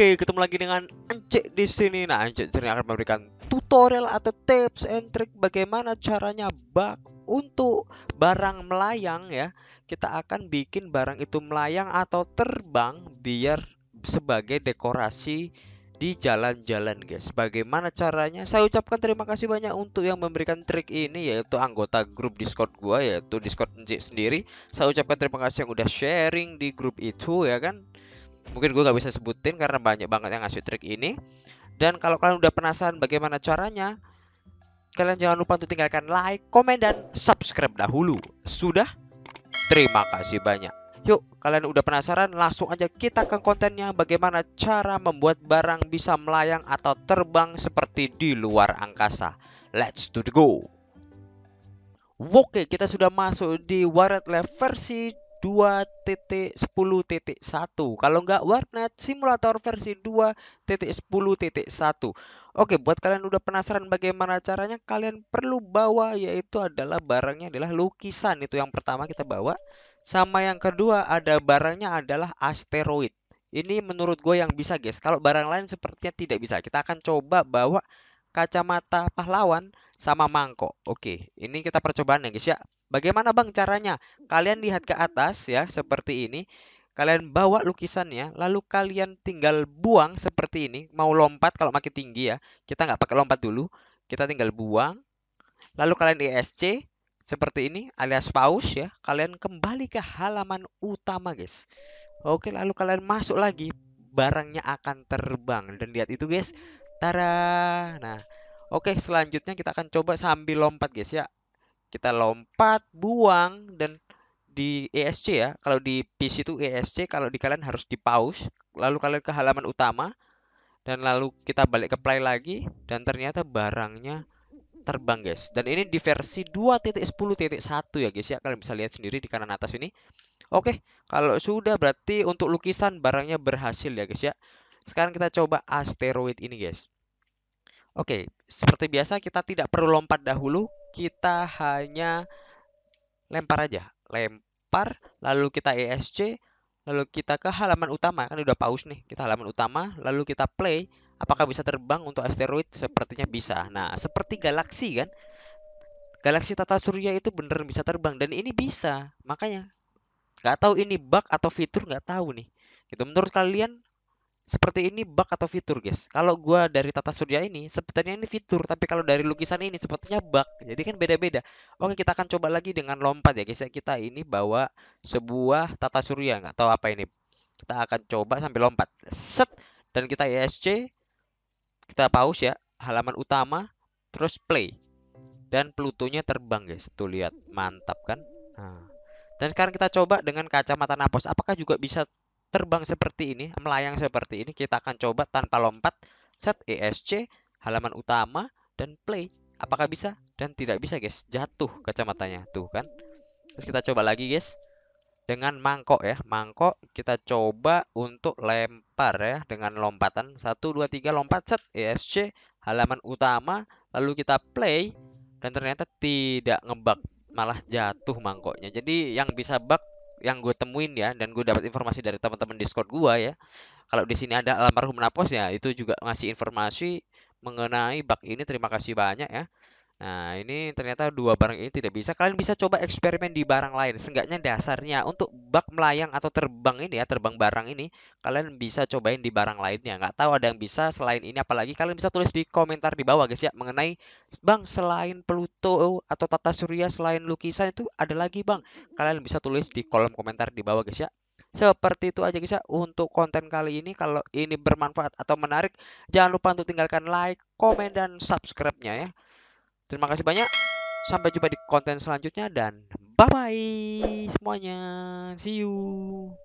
Oke, ketemu lagi dengan Encik di sini. Nah, Encik sini akan memberikan tutorial atau tips and trick bagaimana caranya bak untuk barang melayang ya. Kita akan bikin barang itu melayang atau terbang biar sebagai dekorasi di jalan-jalan guys bagaimana caranya saya ucapkan terima kasih banyak untuk yang memberikan trik ini yaitu anggota grup discord gua yaitu discord NJ sendiri saya ucapkan terima kasih yang udah sharing di grup itu ya kan mungkin gue gak bisa sebutin karena banyak banget yang ngasih trik ini dan kalau kalian udah penasaran bagaimana caranya kalian jangan lupa untuk tinggalkan like komen dan subscribe dahulu sudah terima kasih banyak Yuk, kalian udah penasaran? Langsung aja kita ke kontennya bagaimana cara membuat barang bisa melayang atau terbang seperti di luar angkasa. Let's do the go! Oke, kita sudah masuk di Warnet Lab versi 2.10.1. Kalau nggak warnet simulator versi 2.10.1. Oke, buat kalian udah penasaran bagaimana caranya, kalian perlu bawa yaitu adalah barangnya adalah lukisan itu yang pertama kita bawa. Sama yang kedua ada barangnya adalah asteroid. Ini menurut gue yang bisa guys. Kalau barang lain sepertinya tidak bisa. Kita akan coba bawa kacamata pahlawan sama mangkok. Oke, ini kita percobaan ya guys ya. Bagaimana bang caranya? Kalian lihat ke atas ya seperti ini. Kalian bawa lukisannya, lalu kalian tinggal buang seperti ini. Mau lompat kalau makin tinggi ya. Kita nggak pakai lompat dulu. Kita tinggal buang. Lalu kalian ESC, seperti ini alias pause ya kalian kembali ke halaman utama guys oke lalu kalian masuk lagi barangnya akan terbang dan lihat itu guys tara nah oke selanjutnya kita akan coba sambil lompat guys ya kita lompat buang dan di ESC ya kalau di PC itu ESC kalau di kalian harus di pause lalu kalian ke halaman utama dan lalu kita balik ke play lagi dan ternyata barangnya terbang guys dan ini di versi 2.10.1 ya guys ya kalian bisa lihat sendiri di kanan atas ini oke kalau sudah berarti untuk lukisan barangnya berhasil ya guys ya sekarang kita coba asteroid ini guys oke seperti biasa kita tidak perlu lompat dahulu kita hanya lempar aja lempar lalu kita ESC lalu kita ke halaman utama kan udah pause nih kita halaman utama lalu kita play Apakah bisa terbang untuk asteroid? Sepertinya bisa. Nah, seperti galaksi kan? Galaksi tata surya itu beneran bisa terbang dan ini bisa. Makanya nggak tahu ini bug atau fitur nggak tahu nih. Gitu menurut kalian seperti ini bug atau fitur guys kalau gua dari tata surya ini sepertinya ini fitur tapi kalau dari lukisan ini sepertinya bug jadi kan beda-beda oke kita akan coba lagi dengan lompat ya guys ya. kita ini bawa sebuah tata surya nggak tahu apa ini kita akan coba sambil lompat set dan kita ESC kita pause ya halaman utama terus play dan Plutonya terbang guys tuh lihat mantap kan nah. dan sekarang kita coba dengan kacamata napos apakah juga bisa terbang seperti ini melayang seperti ini kita akan coba tanpa lompat set ESC halaman utama dan play apakah bisa dan tidak bisa guys jatuh kacamatanya tuh kan terus kita coba lagi guys dengan mangkok ya. Mangkok kita coba untuk lempar ya dengan lompatan 1 2 3 lompat set ESC halaman utama lalu kita play dan ternyata tidak ngebug malah jatuh mangkoknya. Jadi yang bisa bug yang gue temuin ya dan gue dapat informasi dari teman-teman Discord gue ya. Kalau di sini ada almarhum Napos ya itu juga ngasih informasi mengenai bug ini terima kasih banyak ya. Nah, ini ternyata dua barang ini tidak bisa. Kalian bisa coba eksperimen di barang lain. Seenggaknya dasarnya untuk bak melayang atau terbang ini ya, terbang barang ini, kalian bisa cobain di barang lainnya. Nggak tahu ada yang bisa selain ini apalagi. Kalian bisa tulis di komentar di bawah guys ya, mengenai Bang, selain Pluto atau Tata Surya, selain lukisan itu ada lagi Bang. Kalian bisa tulis di kolom komentar di bawah guys ya. Seperti itu aja guys ya untuk konten kali ini. Kalau ini bermanfaat atau menarik, jangan lupa untuk tinggalkan like, komen, dan subscribe-nya ya. Terima kasih banyak. Sampai jumpa di konten selanjutnya dan bye-bye semuanya. See you.